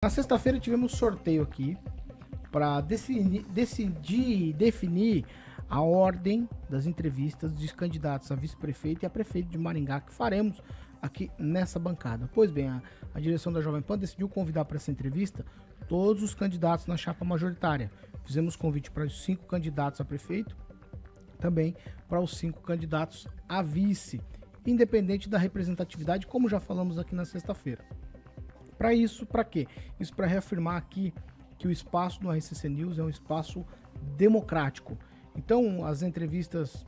Na sexta-feira tivemos sorteio aqui para decidir, decidir definir a ordem das entrevistas dos candidatos a vice-prefeito e a prefeito de Maringá que faremos aqui nessa bancada. Pois bem, a, a direção da Jovem Pan decidiu convidar para essa entrevista todos os candidatos na chapa majoritária. Fizemos convite para os cinco candidatos a prefeito, também para os cinco candidatos a vice, independente da representatividade, como já falamos aqui na sexta-feira. Para isso, para quê? Isso para reafirmar aqui que o espaço do RCC News é um espaço democrático. Então, as entrevistas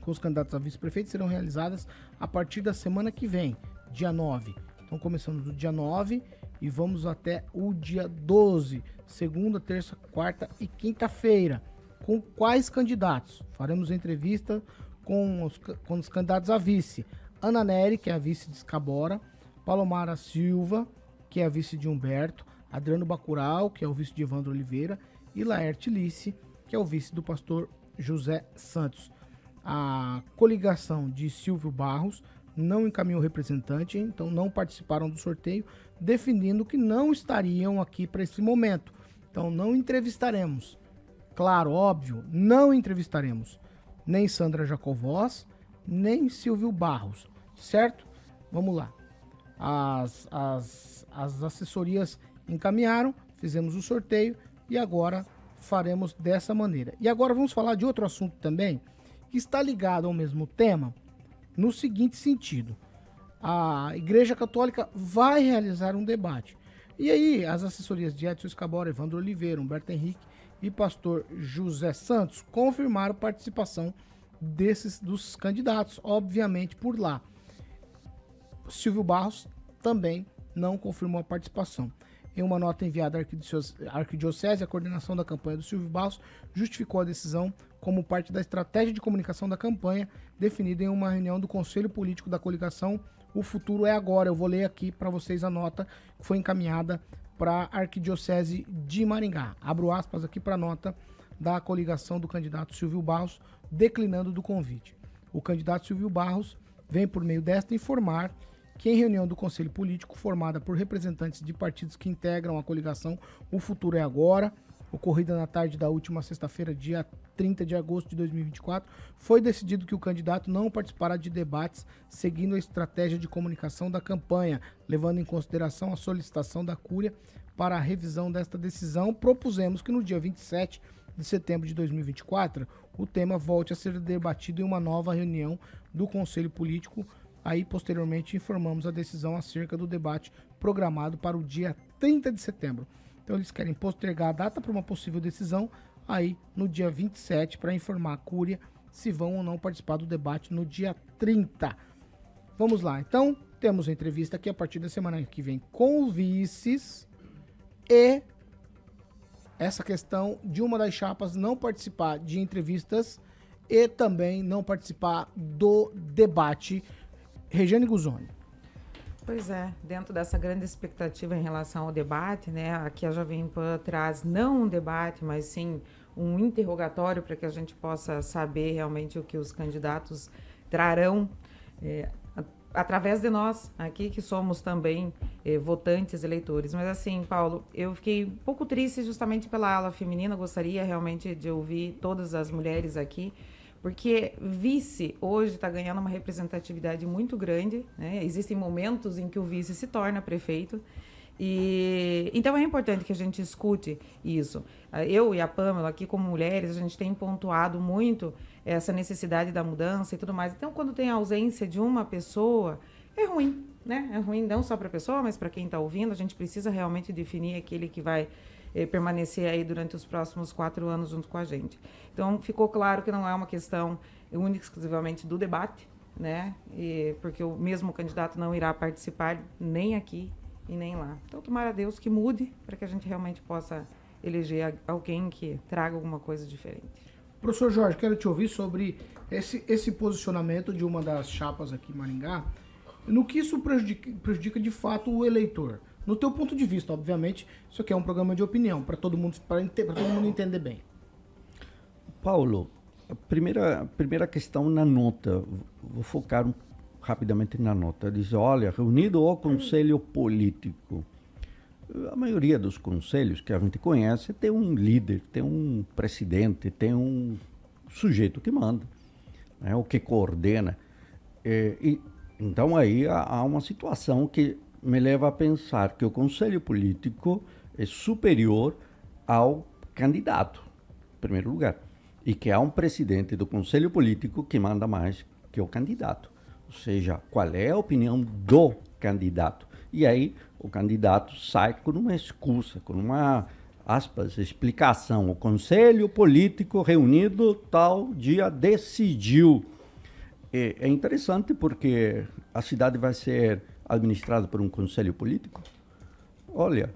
com os candidatos a vice-prefeito serão realizadas a partir da semana que vem, dia 9. Então, começamos do dia 9 e vamos até o dia 12, segunda, terça, quarta e quinta-feira. Com quais candidatos? Faremos entrevista com os, com os candidatos a vice. Ana Nery, que é a vice de Escabora, Palomara Silva, que é a vice de Humberto, Adriano Bacural, que é o vice de Evandro Oliveira, e Laerte Lice, que é o vice do pastor José Santos. A coligação de Silvio Barros não encaminhou representante, então não participaram do sorteio, definindo que não estariam aqui para esse momento. Então não entrevistaremos. Claro, óbvio, não entrevistaremos nem Sandra Jacovós, nem Silvio Barros, certo? Vamos lá as, as, as assessorias encaminharam, fizemos o sorteio e agora faremos dessa maneira. E agora vamos falar de outro assunto também, que está ligado ao mesmo tema, no seguinte sentido: a Igreja Católica vai realizar um debate. E aí, as assessorias de Edson Escabora, Evandro Oliveira, Humberto Henrique e pastor José Santos confirmaram participação desses dos candidatos, obviamente por lá. Silvio Barros também não confirmou a participação. Em uma nota enviada à Arquidiocese, a coordenação da campanha do Silvio Barros justificou a decisão como parte da estratégia de comunicação da campanha definida em uma reunião do Conselho Político da Coligação O Futuro é Agora. Eu vou ler aqui para vocês a nota que foi encaminhada para a Arquidiocese de Maringá. Abro aspas aqui para a nota da coligação do candidato Silvio Barros, declinando do convite. O candidato Silvio Barros vem, por meio desta, informar que em reunião do Conselho Político, formada por representantes de partidos que integram a coligação O Futuro é Agora, ocorrida na tarde da última sexta-feira, dia 30 de agosto de 2024, foi decidido que o candidato não participará de debates seguindo a estratégia de comunicação da campanha, levando em consideração a solicitação da Cúria para a revisão desta decisão. Propusemos que no dia 27 de setembro de 2024, o tema volte a ser debatido em uma nova reunião do Conselho Político Aí, posteriormente, informamos a decisão acerca do debate programado para o dia 30 de setembro. Então, eles querem postergar a data para uma possível decisão, aí no dia 27, para informar a Cúria se vão ou não participar do debate no dia 30. Vamos lá, então, temos entrevista aqui a partir da semana que vem com o vices e essa questão de uma das chapas não participar de entrevistas e também não participar do debate Regiane Guzoni. Pois é, dentro dessa grande expectativa em relação ao debate, né, aqui a Jovem Pan traz não um debate, mas sim um interrogatório para que a gente possa saber realmente o que os candidatos trarão é, através de nós aqui, que somos também eh, votantes, eleitores. Mas assim, Paulo, eu fiquei um pouco triste justamente pela ala feminina, gostaria realmente de ouvir todas as mulheres aqui porque vice hoje está ganhando uma representatividade muito grande, né? existem momentos em que o vice se torna prefeito. E, então é importante que a gente escute isso. Eu e a Pamela, aqui como mulheres, a gente tem pontuado muito essa necessidade da mudança e tudo mais. Então, quando tem a ausência de uma pessoa, é ruim, né? É ruim não só para a pessoa, mas para quem está ouvindo. A gente precisa realmente definir aquele que vai eh, permanecer aí durante os próximos quatro anos junto com a gente. Então, ficou claro que não é uma questão única exclusivamente do debate, né? E, porque o mesmo candidato não irá participar nem aqui e nem lá. Então, tomara a Deus que mude para que a gente realmente possa eleger alguém que traga alguma coisa diferente. Professor Jorge, quero te ouvir sobre esse, esse posicionamento de uma das chapas aqui em Maringá, no que isso prejudica, prejudica de fato o eleitor. No teu ponto de vista, obviamente, isso aqui é um programa de opinião, para todo mundo para todo mundo entender bem. Paulo, a primeira, a primeira questão na nota, vou focar um, rapidamente na nota. Diz: olha, reunido o Conselho Político. A maioria dos conselhos que a gente conhece tem um líder, tem um presidente, tem um sujeito que manda, né, o que coordena. É, e, então aí há, há, uma situação que me leva a pensar que o conselho político é superior ao candidato, em primeiro lugar, e que há um presidente do conselho político que manda mais que o candidato, ou seja, qual é a opinião do candidato. E aí o candidato sai com uma excusa, com uma aspas, explicação. O conselho político reunido tal dia decidiu. é interessante porque a cidade vai ser administrado por um conselho político, olha,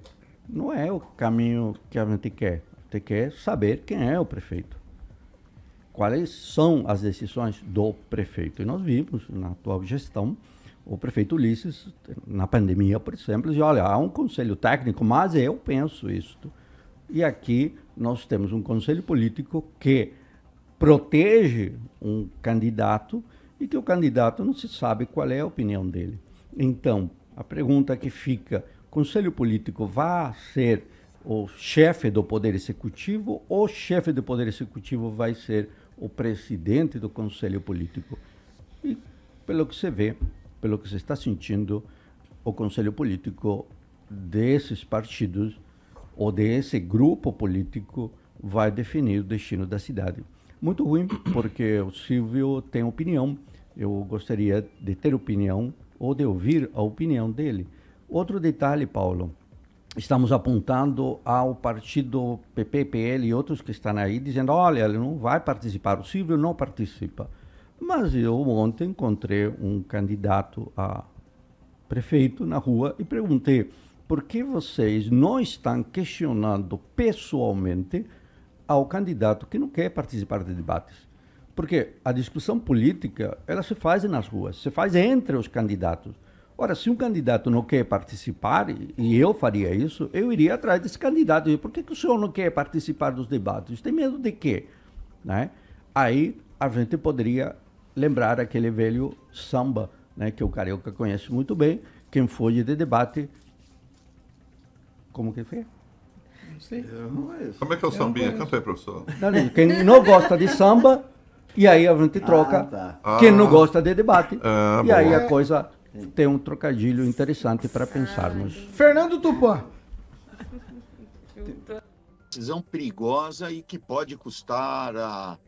não é o caminho que a gente quer. A gente quer saber quem é o prefeito. Quais são as decisões do prefeito. E nós vimos na atual gestão o prefeito Ulisses, na pandemia, por exemplo, diz, olha, há um conselho técnico, mas eu penso isto. E aqui nós temos um conselho político que protege um candidato e que o candidato não se sabe qual é a opinião dele. Então, a pergunta que fica: o Conselho Político vai ser o chefe do Poder Executivo ou o chefe do Poder Executivo vai ser o presidente do Conselho Político? E pelo que você vê, pelo que você está sentindo, o Conselho Político desses partidos ou desse grupo político vai definir o destino da cidade. Muito ruim, porque o Silvio tem opinião, eu gostaria de ter opinião ou de ouvir a opinião dele. Outro detalhe, Paulo, estamos apontando ao partido PPPL e outros que estão aí dizendo: olha, ele não vai participar, o Silvio não participa. Mas eu ontem encontrei um candidato a prefeito na rua e perguntei por que vocês não estão questionando pessoalmente ao candidato que não quer participar de debates. Porque a discussão política, ela se faz nas ruas, se faz entre os candidatos. Ora, se um candidato não quer participar, e eu faria isso, eu iria atrás desse candidato. E por que, que o senhor não quer participar dos debates? Tem medo de quê? Né? Aí a gente poderia lembrar aquele velho samba, né, que o carioca conhece muito bem, quem foi de debate. Como que foi? Não sei. É, não é Como é que é o eu é sambinha? Canta aí, professor. não, quem não gosta de samba, e aí a gente troca. Ah, tá. Quem não ah. gosta de debate. Ah, e aí a coisa tem um trocadilho interessante para pensarmos. Fernando Tupã. Decisão perigosa e que pode custar a,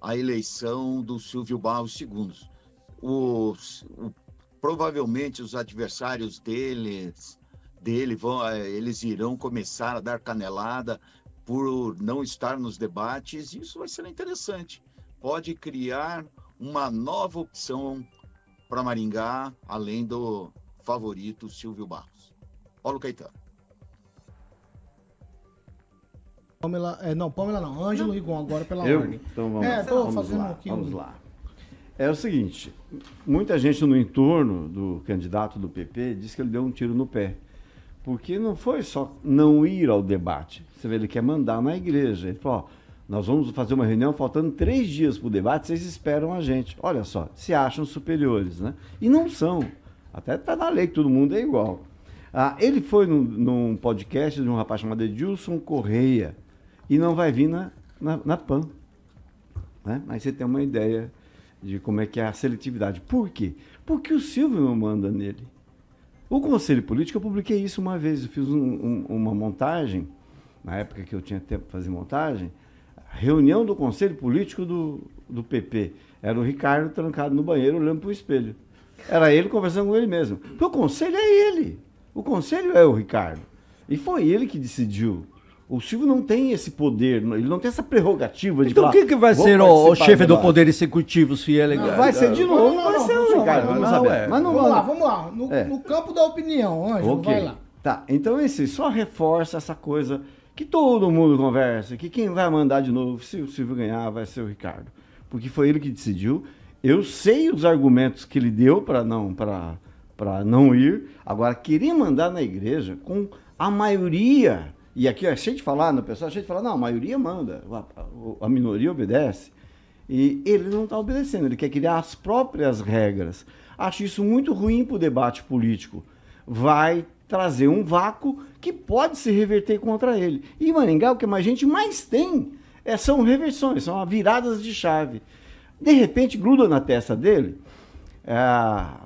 a eleição do Silvio Barros II. o, provavelmente os adversários deles, dele vão, eh, eles irão começar a dar canelada por não estar nos debates. Isso vai ser interessante pode criar uma nova opção para Maringá, além do favorito Silvio Barros. Paulo Caetano. Pamela, é, não, Pamela não, Ângelo Rigon agora pela Eu? ordem. Então vamos, é, vamos fazendo lá, um pouquinho. Vamos lá. É o seguinte, muita gente no entorno do candidato do PP diz que ele deu um tiro no pé. Porque não foi só não ir ao debate. Você vê, ele quer mandar na igreja. Ele falou, ó, nós vamos fazer uma reunião faltando três dias para o debate, vocês esperam a gente. Olha só, se acham superiores, né? E não são. Até está na lei que todo mundo é igual. Ah, ele foi num, num, podcast de um rapaz chamado Edilson Correia e não vai vir na, na, na PAN. Né? mas você tem uma ideia de como é que é a seletividade. Por quê? Porque o Silvio não manda nele. O Conselho Político, eu publiquei isso uma vez, eu fiz um, um, uma montagem, na época que eu tinha tempo para fazer montagem, reunião do Conselho Político do, do PP. Era o Ricardo trancado no banheiro olhando para o espelho. Era ele conversando com ele mesmo. Porque o conselho é ele. O conselho é o Ricardo. E foi ele que decidiu. O Silvio não tem esse poder, ele não tem essa prerrogativa de Então quem que vai ser o, chefe do Poder Executivo se ele é não, Vai ser de novo, não, não, vai ser o Ricardo, vamos não É. Mas não, vamos lá, vamos lá. No, é. no campo da opinião, Ângelo, okay. vai lá. Tá, então esse só reforça essa coisa que todo mundo conversa, que quem vai mandar de novo, se o Silvio ganhar, vai ser o Ricardo. Porque foi ele que decidiu. Eu sei os argumentos que ele deu para não, não ir. Agora, querer mandar na igreja com a maioria. E aqui é cheio de falar, no né, pessoal, é cheio de falar, não, a maioria manda, a, a minoria obedece. E ele não está obedecendo, ele quer criar as próprias regras. Acho isso muito ruim para o debate político. Vai trazer um vácuo que pode se reverter contra ele. E Maringá, o que mais gente mais tem é, são reversões, são viradas de chave. De repente, gruda na testa dele, é, a,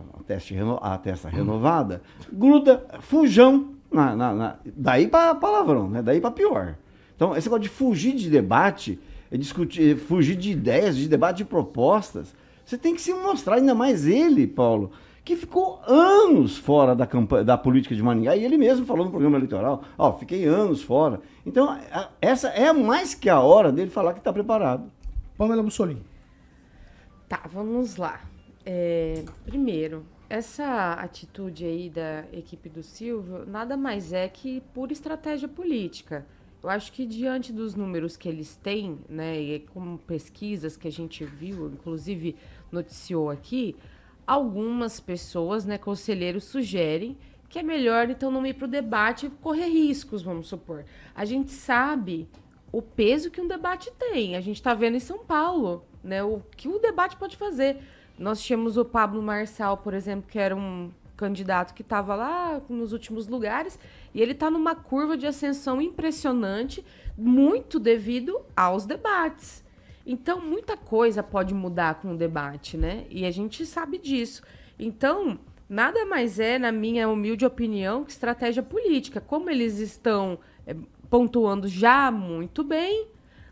a testa renovada, gruda fujão, na, na, na, daí para palavrão, né? daí para pior. Então, esse negócio de fugir de debate, é discutir, é, fugir de ideias, de debate de propostas, você tem que se mostrar, ainda mais ele, Paulo, que ficou anos fora da, campanha, da política de Maringá, e ele mesmo falou no programa eleitoral, ó, oh, fiquei anos fora. Então, a, essa é mais que a hora dele falar que está preparado. Pamela Mussolini. Tá, vamos lá. É, primeiro, essa atitude aí da equipe do Silvio nada mais é que pura estratégia política. Eu acho que diante dos números que eles têm, né, e como pesquisas que a gente viu, inclusive noticiou aqui, algumas pessoas, né, conselheiros, sugerem que é melhor então não ir para o debate e correr riscos, vamos supor. A gente sabe o peso que um debate tem. A gente está vendo em São Paulo, né, o que o debate pode fazer. Nós tínhamos o Pablo Marçal, por exemplo, que era um candidato que estava lá nos últimos lugares, e ele está numa curva de ascensão impressionante, muito devido aos debates. Então, muita coisa pode mudar com o debate, né? E a gente sabe disso. Então, nada mais é, na minha humilde opinião, que estratégia política. Como eles estão é, pontuando já muito bem,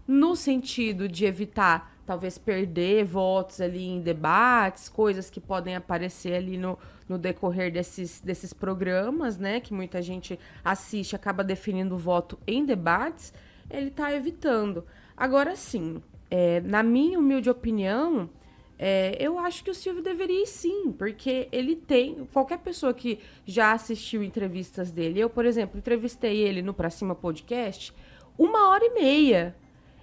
no sentido de evitar talvez perder votos ali em debates, coisas que podem aparecer ali no, no decorrer desses, desses programas, né? Que muita gente assiste, acaba definindo o voto em debates, ele está evitando. Agora sim, é, na minha humilde opinião, é, eu acho que o Silvio deveria ir sim, porque ele tem. Qualquer pessoa que já assistiu entrevistas dele, eu, por exemplo, entrevistei ele no Pra Cima Podcast, uma hora e meia.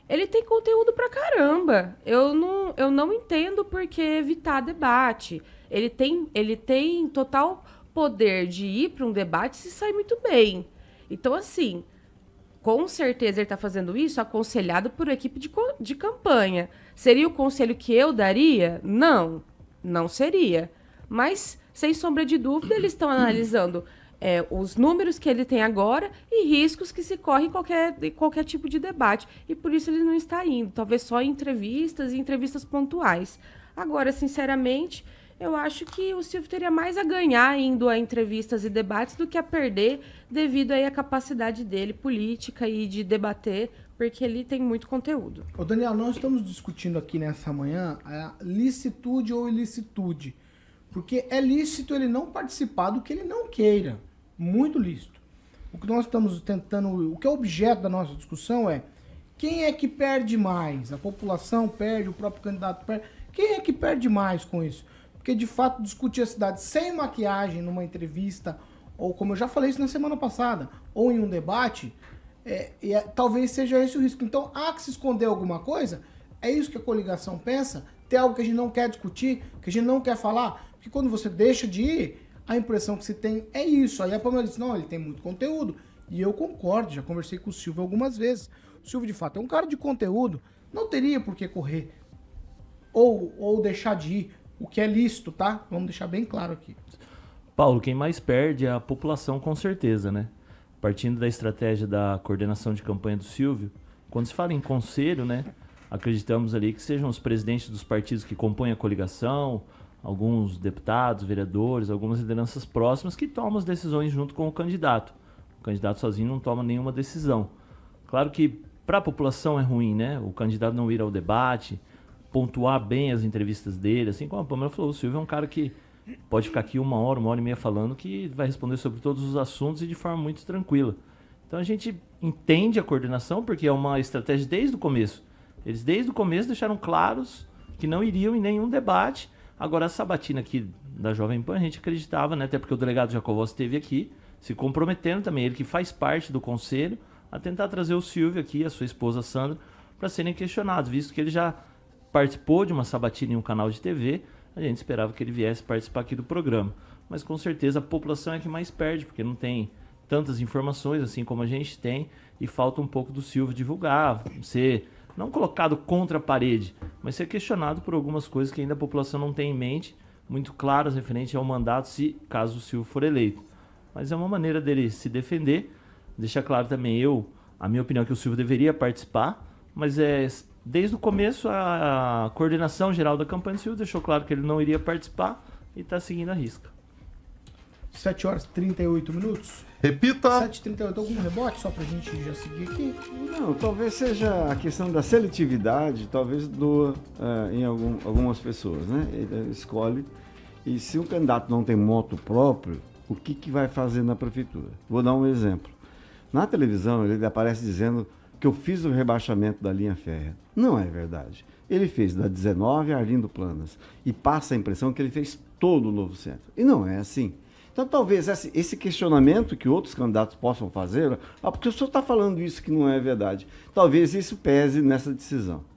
Ele tem conteúdo pra caramba. Eu não, eu não entendo por que evitar debate. Ele tem, ele tem total poder de ir para um debate e se sai muito bem. Então, assim, com certeza ele está fazendo isso aconselhado por equipe de, de campanha. Seria o conselho que eu daria? Não, não seria. Mas, sem sombra de dúvida, eles estão analisando é, os números que ele tem agora e riscos que se corre em qualquer, em qualquer tipo de debate. E por isso ele não está indo, talvez só em entrevistas e entrevistas pontuais. Agora, sinceramente, eu acho que o Silvio teria mais a ganhar indo a entrevistas e debates do que a perder devido aí à capacidade dele política e de debater, porque ele tem muito conteúdo. Ô Daniel, nós estamos discutindo aqui nessa manhã a licitude ou ilicitude, porque é lícito ele não participar do que ele não queira, muito lícito. O que nós estamos tentando, o que é objeto da nossa discussão é quem é que perde mais? A população perde, o próprio candidato perde. Quem é que perde mais com isso? Porque de fato discutir a cidade sem maquiagem numa entrevista, ou como eu já falei isso na semana passada, ou em um debate, é, é, talvez seja esse o risco. Então há que se esconder alguma coisa, é isso que a coligação pensa, tem algo que a gente não quer discutir, que a gente não quer falar, porque quando você deixa de ir, a impressão que se tem é isso. Aí a Pamela disse, não, ele tem muito conteúdo. E eu concordo, já conversei com o Silvio algumas vezes. O Silvio, de fato, é um cara de conteúdo, não teria por que correr ou, ou deixar de ir o que é lícito, tá? Vamos deixar bem claro aqui. Paulo, quem mais perde é a população, com certeza, né? Partindo da estratégia da coordenação de campanha do Silvio, quando se fala em conselho, né? Acreditamos ali que sejam os presidentes dos partidos que compõem a coligação, alguns deputados, vereadores, algumas lideranças próximas que tomam as decisões junto com o candidato. O candidato sozinho não toma nenhuma decisão. Claro que para a população é ruim, né? O candidato não ir ao debate, pontuar bem as entrevistas dele, assim como a Pamela falou, o Silvio é um cara que pode ficar aqui uma hora, uma hora e meia falando que vai responder sobre todos os assuntos e de forma muito tranquila. Então a gente entende a coordenação porque é uma estratégia desde o começo. Eles desde o começo deixaram claros que não iriam em nenhum debate. Agora a sabatina aqui da Jovem Pan a gente acreditava, né? até porque o delegado Jacovós esteve aqui, se comprometendo também, ele que faz parte do conselho, a tentar trazer o Silvio aqui, a sua esposa Sandra, para serem questionados, visto que ele já participou de uma sabatina em um canal de TV, a gente esperava que ele viesse participar aqui do programa. Mas com certeza a população é que mais perde, porque não tem tantas informações assim como a gente tem e falta um pouco do Silvio divulgar, ser não colocado contra a parede, mas ser questionado por algumas coisas que ainda a população não tem em mente, muito claras referente ao mandato, se caso o Silvio for eleito. Mas é uma maneira dele se defender, deixar claro também eu, a minha opinião é que o Silvio deveria participar, mas é Desde o começo, a coordenação geral da campanha do Silvio deixou claro que ele não iria participar e está seguindo a risca. 7 horas e 38 minutos. Repita! 7h38, algum rebote só para a gente já seguir aqui? Não, talvez seja a questão da seletividade, talvez doa uh, em algum, algumas pessoas, né? Ele eh, escolhe. E se um candidato não tem moto próprio, o que, que vai fazer na prefeitura? Vou dar um exemplo. Na televisão, ele aparece dizendo que eu fiz o rebaixamento da linha férrea. Não é verdade. Ele fez da 19 a Arlindo Planas e passa a impressão que ele fez todo o novo centro. E não é assim. Então, talvez esse questionamento que outros candidatos possam fazer, ah, porque o senhor está falando isso que não é verdade, talvez isso pese nessa decisão.